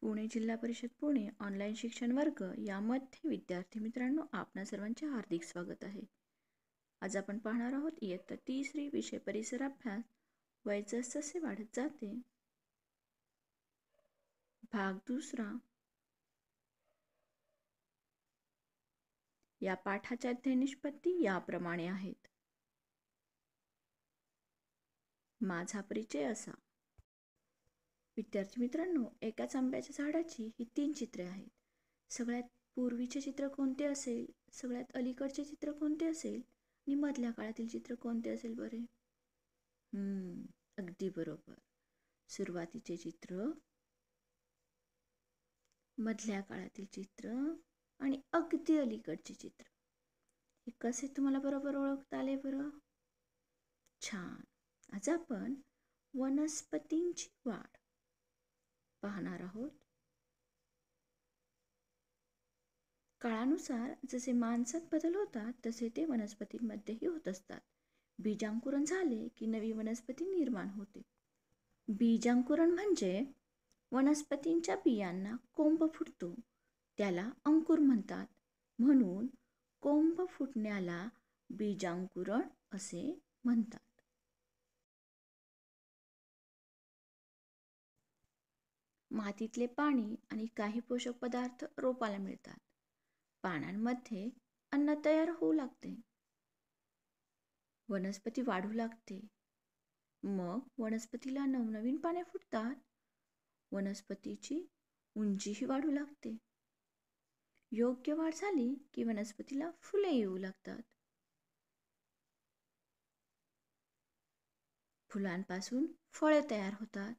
पुणे जिल्हा परिषद पुणे ऑनलाईन शिक्षण वर्ग यामध्ये विद्यार्थी मित्रांनो आपणा सर्वांचे हार्दिक स्वागत आहे आज आपण पाहणार आहोत इयत्ता तिसरी विषय परिसर अभ्यास वय जसजसे वाढत जाते भाग दुसरा या पाठाच्या निष्पत्ती याप्रमाणे आहेत माझा परिचय असा विद्यार्थी मित्रांनो एकाच आंब्याच्या झाडाची ही तीन चित्रे आहेत सगळ्यात पूर्वीचे चित्र कोणते असेल सगळ्यात अलीकडचे चित्र कोणते असेल आणि मधल्या काळातील चित्र कोणते असेल बरे अगदी बरोबर सुरुवातीचे चित्र मधल्या काळातील चित्र आणि अगदी अलीकडचे चित्र हे कसे तुम्हाला बरोबर ओळखता आले बरं छान आज आपण वनस्पतींची वाढ पाहणार आहोत काळानुसार जसे माणसात बदल होतात तसे ते वनस्पतींमध्येही होत असतात बीजांकुरण झाले की नवी वनस्पती निर्माण होते बीजांकुरण म्हणजे वनस्पतींच्या बियांना कोंब फुटतो त्याला अंकुर म्हणतात म्हणून कोंब फुटण्याला बीजांकुरण असे म्हणतात मातीतले पाणी आणि काही पोषक पदार्थ रोपाला मिळतात पानांमध्ये अन्न तयार होऊ लागते वनस्पती वाढू लागते मग वनस्पतीला नवनवीन पाने फुटतात वनस्पतीची उंचीही वाढू लागते योग्य वाढ झाली की वनस्पतीला फुले येऊ लागतात फुलांपासून फळे तयार होतात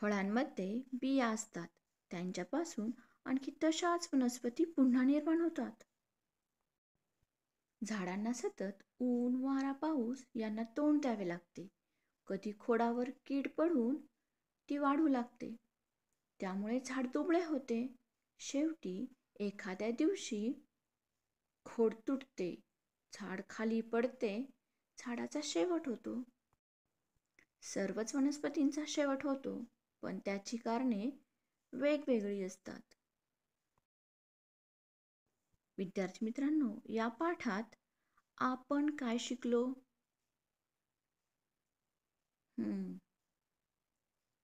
फळांमध्ये बिया असतात त्यांच्यापासून आणखी तशाच वनस्पती पुन्हा निर्माण होतात झाडांना सतत ऊन वारा पाऊस यांना तोंड द्यावे लागते कधी खोडावर कीड पडून ती वाढू लागते त्यामुळे झाड दुबळे होते शेवटी एखाद्या दिवशी खोड तुटते झाड खाली पडते झाडाचा शेवट होतो सर्वच वनस्पतींचा शेवट होतो पण त्याची कारणे वेगवेगळी असतात विद्यार्थी मित्रांनो या पाठात आपण काय शिकलो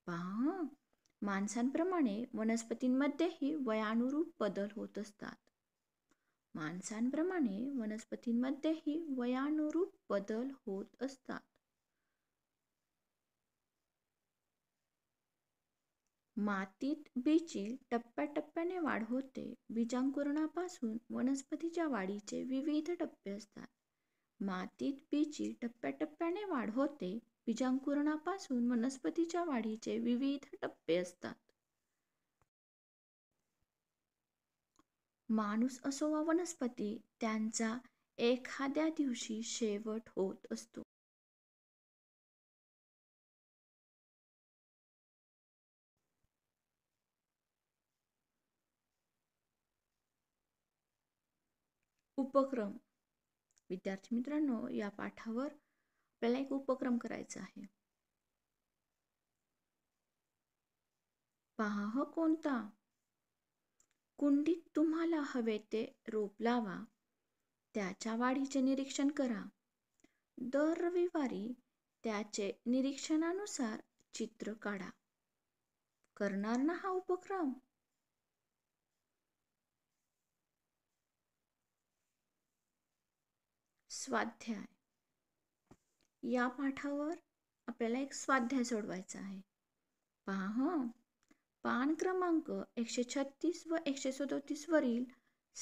पहा माणसांप्रमाणे वनस्पतींमध्येही वयानुरूप बदल होत असतात माणसांप्रमाणे वनस्पतींमध्येही वयानुरूप बदल होत असतात मातीत बीची टप्प्याटप्प्याने वाढ होते. बीजांकुरणापासून वनस्पतीच्या वाढीचे विविध टप्पे असतात. मातीत बीची टप्प्याटप्प्याने वाढ होते. बीजांकुरणापासून वनस्पतीच्या वाढीचे विविध टप्पे असतात. माणूस असो वा वनस्पती त्यांचा एखाद्या दिवशी शेवट होत असतो. उपक्रम विद्यार्थी मित्रांनो या पाठावर आपल्याला एक उपक्रम करायचा आहे पाहा कोणता कुंडीत तुम्हाला हवे ते रोप लावा त्याच्या वाढीचे निरीक्षण करा दर रविवारी त्याचे निरीक्षणानुसार चित्र काढा करणार ना हा उपक्रम स्वाध्याय या पाठावर आपल्याला एक स्वाध्याय सोडवायचा आहे पहा ह पान क्रमांक एकशे छत्तीस व एकशे सदोतीस वरील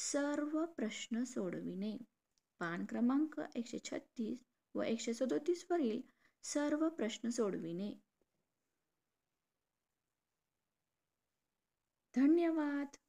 सर्व प्रश्न सोडविणे पान क्रमांक एकशे छत्तीस व एकशे सदोतीस वरील सर्व प्रश्न सोडविणे धन्यवाद